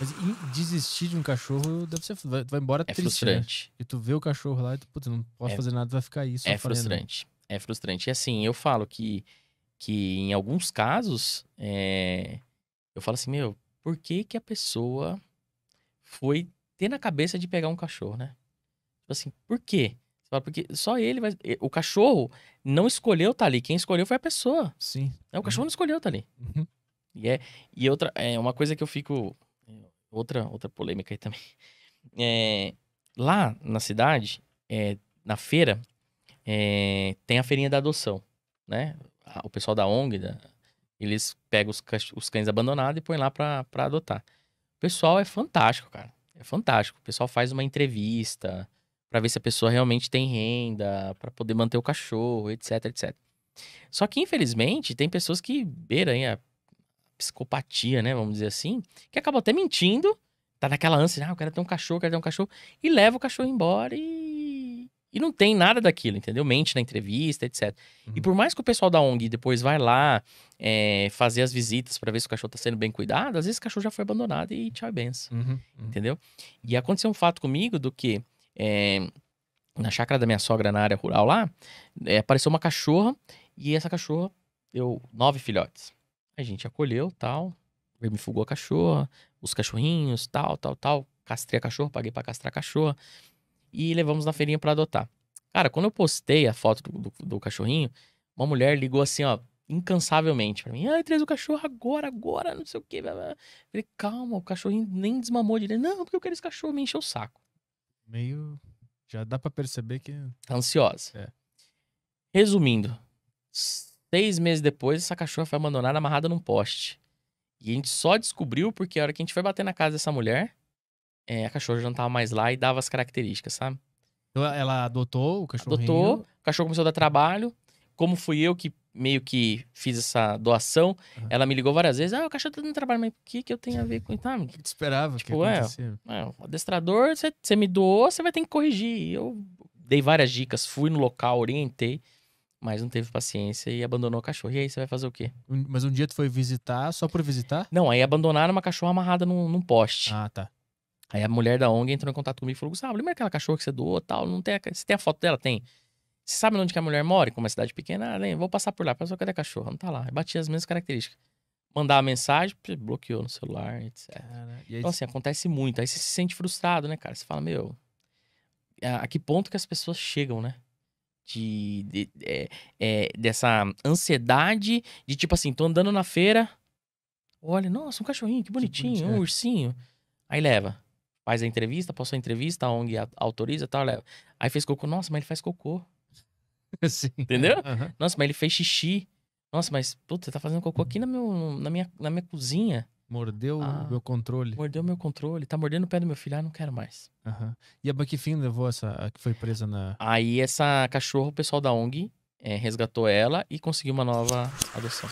Mas desistir de um cachorro deve ser. Vai, vai embora é triste, né? frustrante. Né? E tu vê o cachorro lá e tu, putz, não posso é, fazer nada, vai ficar isso. É frustrante. É frustrante. E assim, eu falo que, que em alguns casos, é... eu falo assim, meu, por que, que a pessoa foi ter na cabeça de pegar um cachorro, né? Tipo assim, por quê? Porque só ele vai. O cachorro não escolheu estar tá ali. Quem escolheu foi a pessoa. Sim. O cachorro uhum. não escolheu estar tá ali. Uhum. E, é, e outra, é uma coisa que eu fico outra, outra polêmica aí também. É, lá na cidade, é, na feira, é, tem a feirinha da adoção, né? O pessoal da ONG, da, eles pegam os, os cães abandonados e põem lá para adotar. O pessoal é fantástico, cara. É fantástico. O pessoal faz uma entrevista para ver se a pessoa realmente tem renda, para poder manter o cachorro, etc, etc. Só que, infelizmente, tem pessoas que beiram a psicopatia, né? Vamos dizer assim, que acaba até mentindo, tá naquela ânsia, ah, eu quero ter um cachorro, quero ter um cachorro, e leva o cachorro embora e. E não tem nada daquilo, entendeu? Mente na entrevista, etc. Uhum. E por mais que o pessoal da ONG depois vai lá é, fazer as visitas para ver se o cachorro tá sendo bem cuidado, às vezes o cachorro já foi abandonado e tchau e benção, uhum. uhum. entendeu? E aconteceu um fato comigo do que é, na chácara da minha sogra na área rural lá, é, apareceu uma cachorra e essa cachorra deu nove filhotes. A gente acolheu, tal. me fugou a cachorra, os cachorrinhos, tal, tal, tal. Castrei a cachorra, paguei para castrar a cachorra. E levamos na feirinha para adotar. Cara, quando eu postei a foto do, do, do cachorrinho, uma mulher ligou assim, ó, incansavelmente para mim. Ai, traz o cachorro agora, agora, não sei o quê. Blá, blá. Falei, calma, o cachorrinho nem desmamou de ele, Não, porque eu quero esse cachorro, me encheu o saco. Meio. Já dá para perceber que. ansiosa. É. Resumindo, Seis meses depois, essa cachorra foi abandonada amarrada num poste. E a gente só descobriu porque a hora que a gente foi bater na casa dessa mulher, é, a cachorra já não tava mais lá e dava as características, sabe? Então ela adotou o cachorro? Adotou, o cachorro começou a dar trabalho. Como fui eu que meio que fiz essa doação, uhum. ela me ligou várias vezes. Ah, o cachorro tá dando trabalho, mas o que, que eu tenho a ver com isso? Ah, o que esperava tipo, que é, é, o adestrador, você me doou, você vai ter que corrigir. E eu dei várias dicas, fui no local, orientei mas não teve paciência e abandonou o cachorro. E aí você vai fazer o quê? Mas um dia tu foi visitar só por visitar? Não, aí abandonaram uma cachorra amarrada num, num poste. Ah, tá. Aí a mulher da ONG entrou em contato comigo e falou: Gustavo, lembra aquela cachorra que você doou tal? Não tem a... Você tem a foto dela? Tem. Você sabe onde que a mulher mora? Como é cidade pequena? Ah, nem, vou passar por lá. Pessoal, cadê a cachorra? Não tá lá. bati as mesmas características. Mandar a mensagem, bloqueou no celular, etc. Cara, aí... Então, assim, acontece muito. Aí você se sente frustrado, né, cara? Você fala, meu, a que ponto que as pessoas chegam, né? de, de é, é, dessa ansiedade de tipo assim, tô andando na feira, olha, nossa, um cachorrinho, que bonitinho, que bonitinho. um é. ursinho. Aí leva. Faz a entrevista, passou a entrevista, a ONG autoriza e tal, leva. Aí fez cocô, nossa, mas ele faz cocô. Sim. Entendeu? Uhum. Nossa, mas ele fez xixi. Nossa, mas, puta, tá fazendo cocô aqui na, meu, na, minha, na minha cozinha. Mordeu ah, meu controle. Mordeu meu controle. Tá mordendo o pé do meu filho. Ah, não quero mais. Uhum. E a Bucky Finn levou essa... A que foi presa na... Aí essa cachorro, o pessoal da ONG é, eh, resgatou ela e conseguiu uma nova adoção.